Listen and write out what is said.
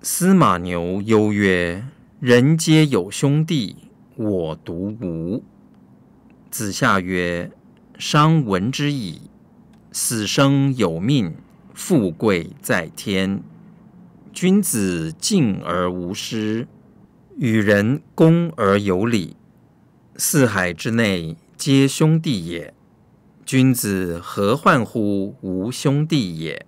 司马牛忧曰：“人皆有兄弟，我独无。”子夏曰：“商闻之矣，死生有命，富贵在天。君子敬而无失，与人恭而有礼，四海之内皆兄弟也。君子何患乎无兄弟也？”